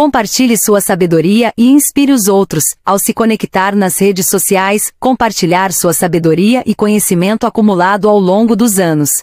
Compartilhe sua sabedoria e inspire os outros, ao se conectar nas redes sociais, compartilhar sua sabedoria e conhecimento acumulado ao longo dos anos.